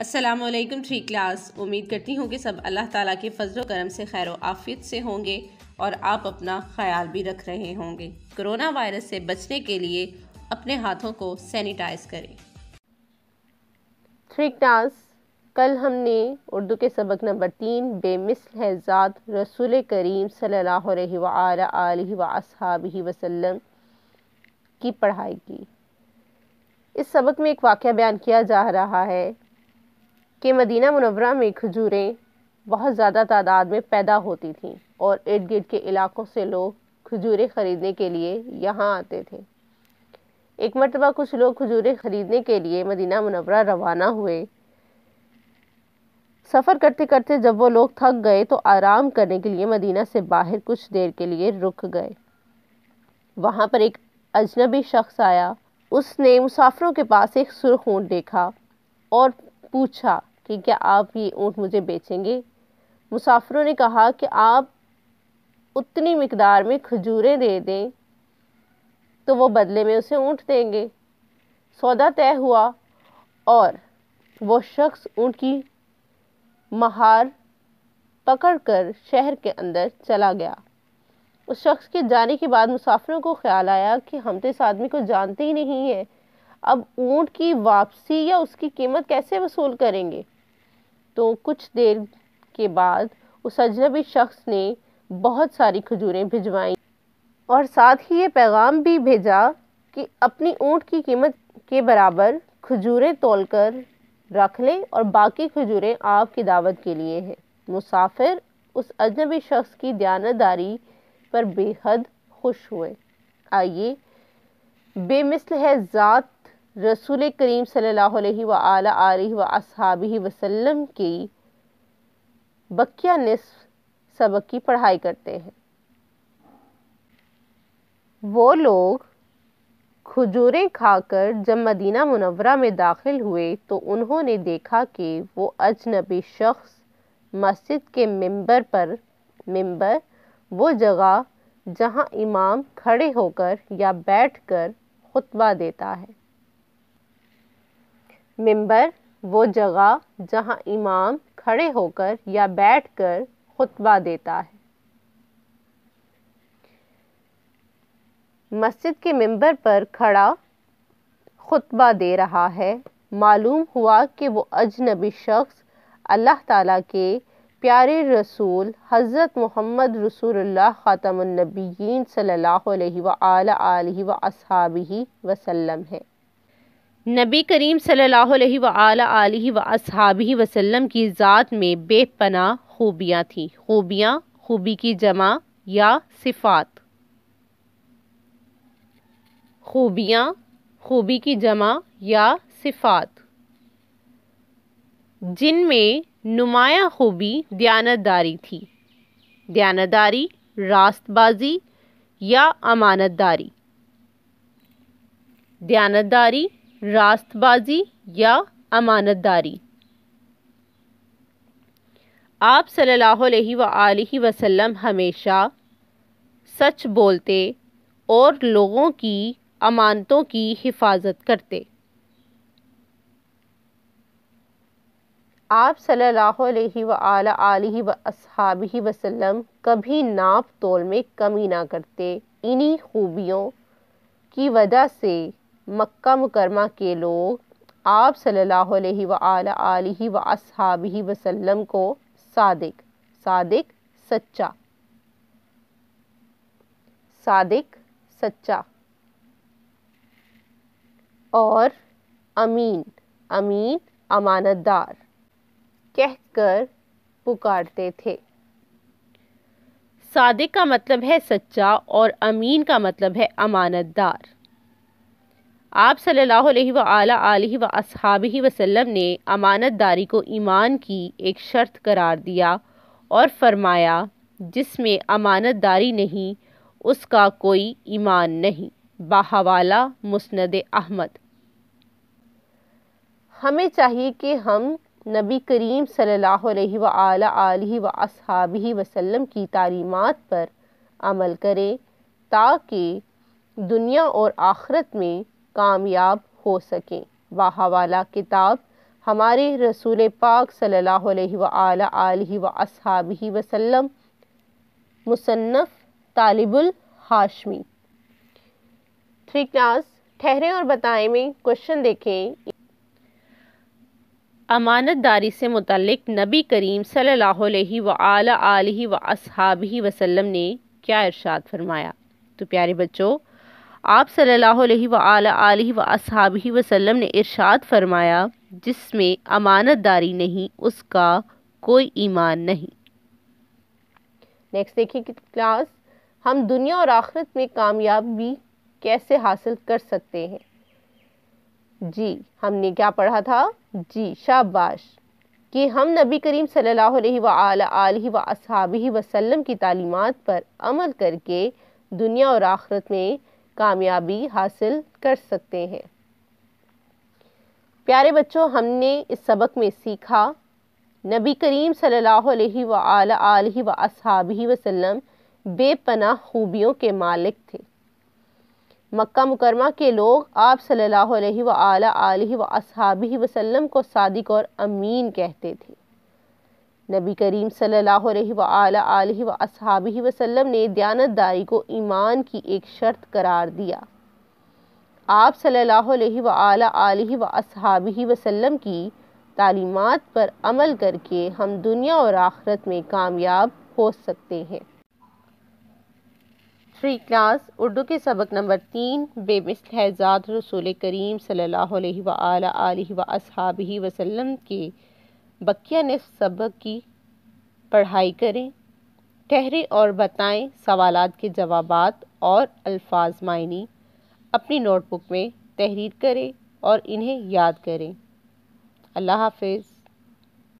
Aslam three class उम्मीद करती हूँ कि सब अल्लाह ताला के फजल करम से खैर आफियत से होंगे और आप अपना ख्याल भी रख रहे होंगे कोरोना वायरस से बचने के लिए अपने हाथों को सैनिटाइज करें थ्री क्लास कल हमने उर्दू के सबक नंबर तीन बेमिसल है ज़ात रसूल करीम सल्ला वसहब वसल्लम की पढ़ाई की इस सबक में एक वाक़ बयान किया जा रहा है कि मदीना मुनवरा में खजूरें बहुत ज़्यादा तादाद में पैदा होती थीं और इर्द गिर्द के इलाकों से लोग खजूरें ख़रीदने के लिए यहाँ आते थे एक मरतबा कुछ लोग खजूरें ख़रीदने के लिए मदीना मुनवरा रवाना हुए सफ़र करते करते जब वो लोग थक गए तो आराम करने के लिए मदीना से बाहर कुछ देर के लिए रुक गए वहाँ पर एक अजनबी शख्स आया उसने मुसाफिरों के पास एक ऊँट देखा और पूछा कि क्या आप ये ऊँट मुझे बेचेंगे मुसाफिरों ने कहा कि आप उतनी मकदार में खजूरें दे दें तो वो बदले में उसे ऊँट देंगे सौदा तय हुआ और वो शख्स ऊँट की महार पकड़कर शहर के अंदर चला गया उस शख्स के जाने के बाद मुसाफिरों को ख्याल आया कि हम तो इस आदमी को जानते ही नहीं हैं अब ऊँट की वापसी या उसकी कीमत कैसे वसूल करेंगे तो कुछ देर के बाद उस अजनबी शख्स ने बहुत सारी खजूरें भिजवाईं और साथ ही ये पैगाम भी भेजा कि अपनी ऊँट की कीमत के बराबर खजूरें तोल कर रख लें और बाकी खजूरें आपकी दावत के लिए हैं मुसाफिर उस अजनबी शख्स की दयानदारी पर बेहद खुश हुए आइए बेमिसल है ज़ात रसूल करीम सल्लल्लाहु व वसल्लम की बकिया नसफ सबक की पढ़ाई करते हैं वो लोग खजूरें खाकर जब मदीना मुनवरा में दाखिल हुए तो उन्होंने देखा कि वो अजनबी शख्स मस्जिद के मेंबर पर मेंबर वो जगह जहां इमाम खड़े होकर या बैठकर खुतबा देता है मिंबर वो जगह जहां इमाम खड़े होकर या बैठकर खुतबा देता है मस्जिद के मिंबर पर खड़ा खुतबा दे रहा है मालूम हुआ कि वो अजनबी शख्स अल्लाह ताला के प्यारे रसूल हज़रत मोहम्मद रसूलुल्लाह ख़ातमुन्नबीयीन सल्लल्लाहु अलैहि व आला वसल्लम है नबी करीम सल्लल्लाहु अलैहि वसल्लम की ज़ात में बेपना खूबियाँ थीं खूबियाँ खूबी की जमा या सिफात खूबियाँ खूबी की जमा या सिफात जिनमें नुमाया खूबी दयानतदारी थी दयानतदारी रास्तबाजी या अमानतदारी दयानतदारी रास्तबाजी या अमानतदारी आप सल्लल्लाहु अलैहि वसल्लम हमेशा सच बोलते और लोगों की अमानतों की हिफाजत करते आप सल्लल्लाहु अलैहि वसहाबी वसल्लम कभी नाप तोल में कमी ना करते इन्हीं खूबियों की वजह से मक्का मुकरमा के लोग आप सल्लल्लाहु अलैहि व वसल्लम को सादिक सादिक सच्चा सादिक सच्चा और अमीन अमीन अमानतदार कहकर पुकारते थे सादिक का मतलब है सच्चा और अमीन का मतलब है अमानतदार आप सल्लल्लाहु अलैहि सल्ला व ने अमानत दारी को ईमान की एक शर्त करार दिया और फरमाया जिसमें अमानत दारी नहीं उसका कोई ईमान नहीं बाहवाला मुस्ंद अहमद हमें चाहिए कि हम नबी करीम सल्लल्लाहु अलैहि व असहाबी की तालीमत पर अमल करें ताकि दुनिया और आखरत में कामयाब हो सकें वाह वाला किताब हमारे रसूल पाक सल्लल्लाहु अलैहि वसहाबी वसल्लम मुसन्फ़ तालिबुल हाशमी थ्री क्लास ठहरे और बताएं में क्वेश्चन देखें अमानत दारी से मुतलक नबी करीम सल्लल्लाहु अलैहि वसल्लम ने क्या इरशाद फरमाया तो प्यारे बच्चों आप सल्हबी अलैहि ने इरशाद फरमाया जिसमें अमानतदारी नहीं उसका कोई ईमान नहीं नेक्स्ट देखिए क्लास हम दुनिया और आखिरत में कामयाबी कैसे हासिल कर सकते हैं जी हमने क्या पढ़ा था जी शाबाश कि हम नबी करीम सल्हबी वसम की तलीमत पर अमल करके दुनिया और आखिरत में कामयाबी हासिल कर सकते हैं प्यारे बच्चों हमने इस सबक में सीखा नबी करीम सल्लल्लाहु अलैहि व असहाबी वसल्लम बेपनाह खूबियों के मालिक थे मक्का मुकरमा के लोग आप सल्लल्लाहु अलैहि व असहाबी वसल्लम को सादिक और अमीन कहते थे नबी करीम सल्लल्लाहु व असहाबी वसल्लम ने दयानतदारी को ईमान की एक शर्त करार दिया आप सल्लल्लाहु व असहाबी वसल्लम की तालीमत पर अमल करके हम दुनिया और आखरत में कामयाब हो सकते हैं थ्री क्लास उर्दू के सबक नंबर तीन बेमिसल हैजाद रसूल करीम सल्लल्लाहु अलैहि व असहाबी वसल्लम के बकिया ने सबक की पढ़ाई करें ठहरे और बताएं सवाल के जवाब और अल्फाज मायनी अपनी नोटबुक में तहरीर करें और इन्हें याद करें अल्लाह हाफिज़